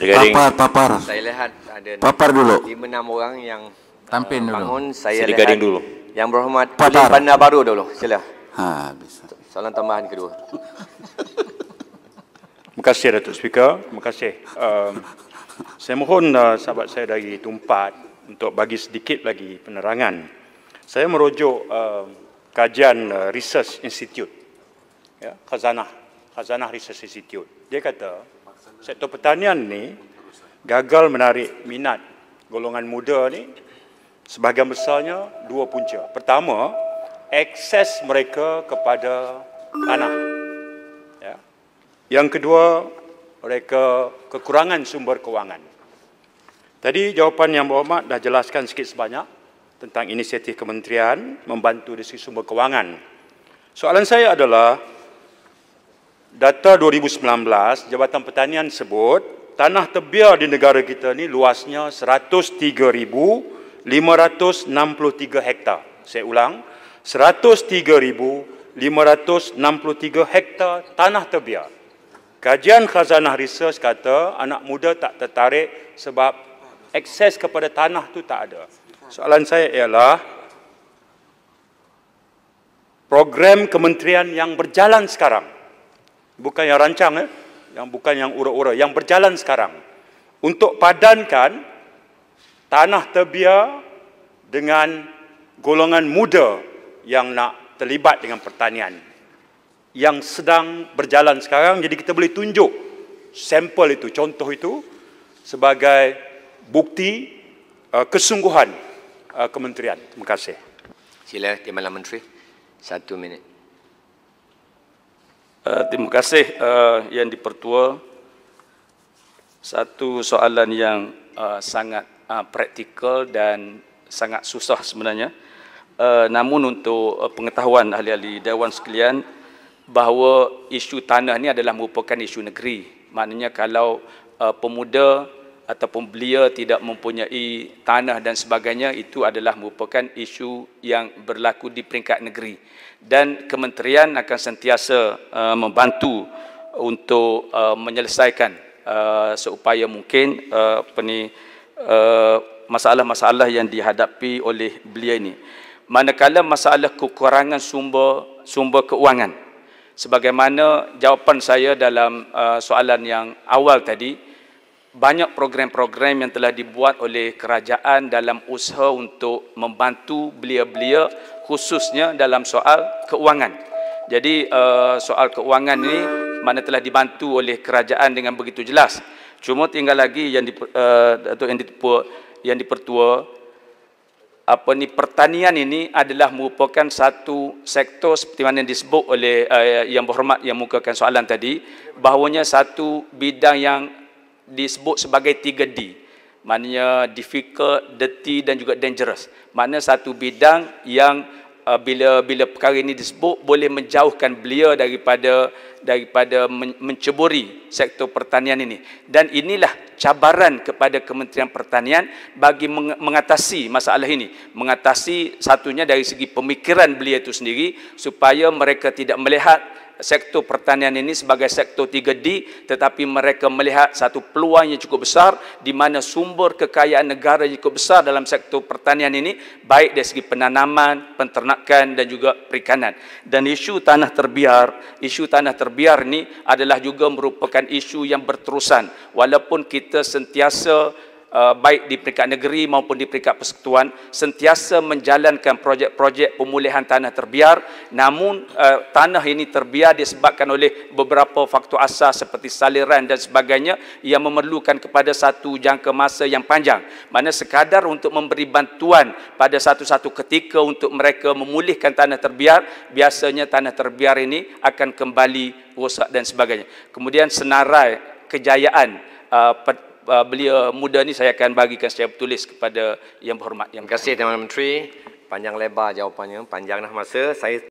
Regarding papar, papar. Saya lihat ada papar dulu. Lima enam orang yang tampil eh, dulu. Bangun saya lihat dulu. Yang berhormat Ali Bandar Baru dulu. Sila. Ha, bisa. Soalan tambahan kedua. Terima kasih Datuk Speaker. Terima kasih. Um, saya mohon uh, sahabat saya dari Tumpat untuk bagi sedikit lagi penerangan. Saya merujuk uh, kajian uh, Research Institute. Ya, Khazanah. Khazanah Research Institute. Dia kata, sektor pertanian ni gagal menarik minat golongan muda ni sebahagian besarnya dua punca. Pertama, akses mereka kepada tanah. Ya. Yang kedua, mereka kekurangan sumber kewangan. Tadi jawapan yang berhormat dah jelaskan sikit sebanyak tentang inisiatif kementerian membantu dari sumber kewangan. Soalan saya adalah data 2019 Jabatan Pertanian sebut tanah tebiar di negara kita ni luasnya 103,563 hektar. Saya ulang, 103,563 hektar tanah tebiar. Kajian Khazanah Research kata anak muda tak tertarik sebab akses kepada tanah tu tak ada. Soalan saya ialah program kementerian yang berjalan sekarang Bukan yang rancang eh? yang bukan yang ura-ura yang berjalan sekarang untuk padankan tanah terbia dengan golongan muda yang nak terlibat dengan pertanian yang sedang berjalan sekarang jadi kita boleh tunjuk sampel itu contoh itu sebagai bukti uh, kesungguhan uh, kementerian terima kasih sila timbalan menteri satu minit Eh, terima kasih uh, yang dipertua. Satu soalan yang uh, sangat uh, praktikal dan sangat susah sebenarnya. Uh, namun untuk uh, pengetahuan ahli-ahli dewan sekalian bahawa isu tanah ini adalah merupakan isu negeri. Maknanya kalau uh, pemuda ataupun beliau tidak mempunyai tanah dan sebagainya itu adalah merupakan isu yang berlaku di peringkat negeri dan kementerian akan sentiasa uh, membantu untuk uh, menyelesaikan uh, seupaya mungkin uh, peni uh, masalah-masalah yang dihadapi oleh beliau ini manakala masalah kekurangan sumber sumber keuangan sebagaimana jawapan saya dalam uh, soalan yang awal tadi banyak program-program yang telah dibuat oleh kerajaan dalam usaha untuk membantu belia-belia khususnya dalam soal keuangan. Jadi eh, soal keuangan ini mana telah dibantu oleh kerajaan dengan begitu jelas. Cuma tinggal lagi yang di eh, atau yang dipertua yang dipertua apa ni pertanian ini adalah merupakan satu sektor seperti mana yang disebut oleh uh, yang berhormat yang mukakan soalan tadi bahawanya satu bidang yang disebut sebagai 3D. Maknanya difficult, dirty dan juga dangerous. Maknanya satu bidang yang uh, bila bila perkara ini disebut boleh menjauhkan belia daripada daripada menceburi sektor pertanian ini. Dan inilah cabaran kepada Kementerian Pertanian bagi mengatasi masalah ini. Mengatasi satunya dari segi pemikiran belia itu sendiri supaya mereka tidak melihat sektor pertanian ini sebagai sektor 3D tetapi mereka melihat satu peluang yang cukup besar di mana sumber kekayaan negara yang cukup besar dalam sektor pertanian ini baik dari segi penanaman, penternakan dan juga perikanan. Dan isu tanah terbiar, isu tanah terbiar ini adalah juga merupakan isu yang berterusan walaupun kita sentiasa Uh, baik di peringkat negeri maupun di peringkat persekutuan sentiasa menjalankan projek-projek pemulihan tanah terbiar namun uh, tanah ini terbiar disebabkan oleh beberapa faktor asas seperti saliran dan sebagainya yang memerlukan kepada satu jangka masa yang panjang mana sekadar untuk memberi bantuan pada satu-satu ketika untuk mereka memulihkan tanah terbiar biasanya tanah terbiar ini akan kembali rosak dan sebagainya kemudian senarai kejayaan uh, uh, belia muda ni saya akan bagikan secara tulis kepada yang berhormat. Yang Terima kasih Tuan Menteri. Panjang lebar jawapannya. Panjanglah masa. Saya